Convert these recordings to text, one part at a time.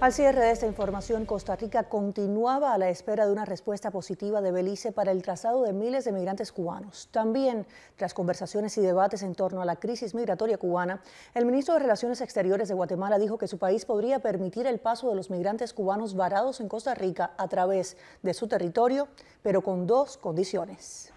Al cierre de esta información, Costa Rica continuaba a la espera de una respuesta positiva de Belice para el trazado de miles de migrantes cubanos. También, tras conversaciones y debates en torno a la crisis migratoria cubana, el ministro de Relaciones Exteriores de Guatemala dijo que su país podría permitir el paso de los migrantes cubanos varados en Costa Rica a través de su territorio, pero con dos condiciones.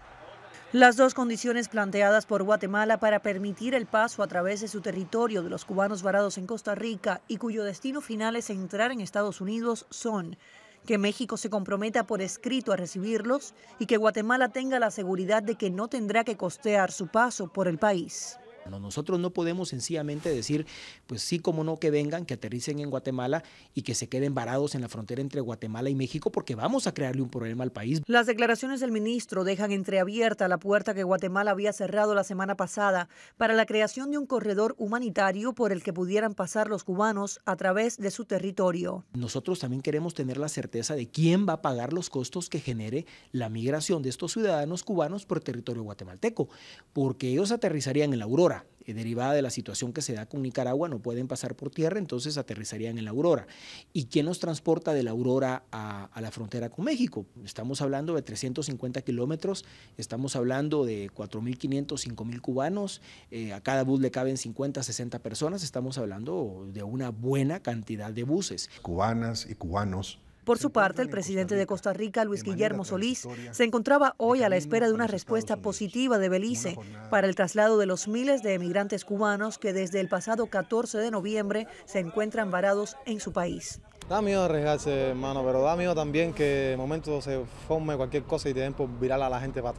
Las dos condiciones planteadas por Guatemala para permitir el paso a través de su territorio de los cubanos varados en Costa Rica y cuyo destino final es entrar en Estados Unidos son que México se comprometa por escrito a recibirlos y que Guatemala tenga la seguridad de que no tendrá que costear su paso por el país. Nosotros no podemos sencillamente decir, pues sí, como no, que vengan, que aterricen en Guatemala y que se queden varados en la frontera entre Guatemala y México porque vamos a crearle un problema al país. Las declaraciones del ministro dejan entreabierta la puerta que Guatemala había cerrado la semana pasada para la creación de un corredor humanitario por el que pudieran pasar los cubanos a través de su territorio. Nosotros también queremos tener la certeza de quién va a pagar los costos que genere la migración de estos ciudadanos cubanos por territorio guatemalteco, porque ellos aterrizarían en la Aurora eh, derivada de la situación que se da con Nicaragua, no pueden pasar por tierra, entonces aterrizarían en la Aurora. ¿Y quién nos transporta de la Aurora a, la frontera con México? Estamos hablando de 350 kilómetros, estamos hablando de 4.500, 5.000 cubanos, eh, a cada bus le caben 50, 60 personas, estamos hablando de una buena cantidad de buses. Cubanas y cubanos por su parte, el presidente de Costa Rica, Luis Guillermo Solís, se encontraba hoy a la espera de una respuesta positiva de Belice para el traslado de los miles de emigrantes cubanos que desde el pasado 14 de noviembre se encuentran varados en su país. Da miedo arriesgarse, hermano, pero da miedo también que de momento se forme cualquier cosa y te den por virar a la gente para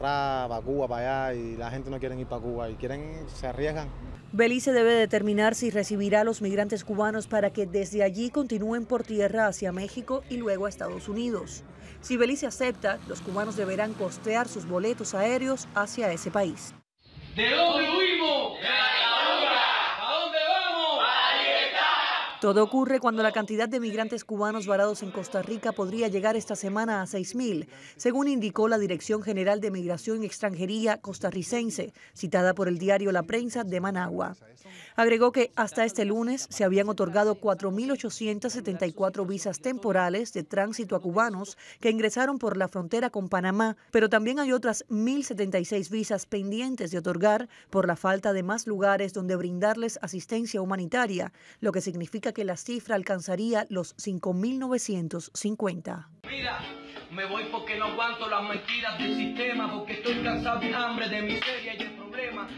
atrás, para Cuba, para allá, y la gente no quiere ir para Cuba y quieren, se arriesgan. Belice debe determinar si recibirá a los migrantes cubanos para que desde allí continúen por tierra hacia México y luego a Estados Unidos. Si Belice acepta, los cubanos deberán costear sus boletos aéreos hacia ese país. ¿De Todo ocurre cuando la cantidad de migrantes cubanos varados en Costa Rica podría llegar esta semana a 6.000, según indicó la Dirección General de Migración y Extranjería costarricense, citada por el diario La Prensa de Managua. Agregó que hasta este lunes se habían otorgado 4.874 visas temporales de tránsito a cubanos que ingresaron por la frontera con Panamá, pero también hay otras 1.076 visas pendientes de otorgar por la falta de más lugares donde brindarles asistencia humanitaria, lo que significa que la cifra alcanzaría los 5.950. Mira, me voy porque no aguanto del sistema, porque hambre, de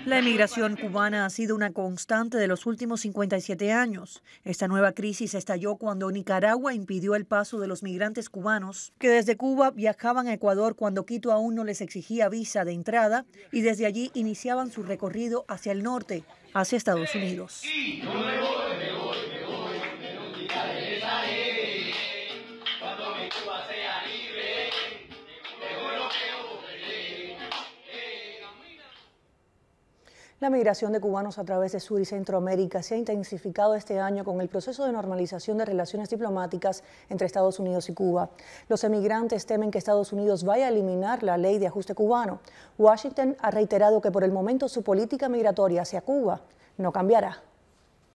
La emigración cubana ha sido una constante de los últimos 57 años. Esta nueva crisis estalló cuando Nicaragua impidió el paso de los migrantes cubanos que desde Cuba viajaban a Ecuador cuando Quito aún no les exigía visa de entrada y desde allí iniciaban su recorrido hacia el norte, hacia Estados Unidos. La migración de cubanos a través de Sur y Centroamérica se ha intensificado este año con el proceso de normalización de relaciones diplomáticas entre Estados Unidos y Cuba. Los emigrantes temen que Estados Unidos vaya a eliminar la ley de ajuste cubano. Washington ha reiterado que por el momento su política migratoria hacia Cuba no cambiará.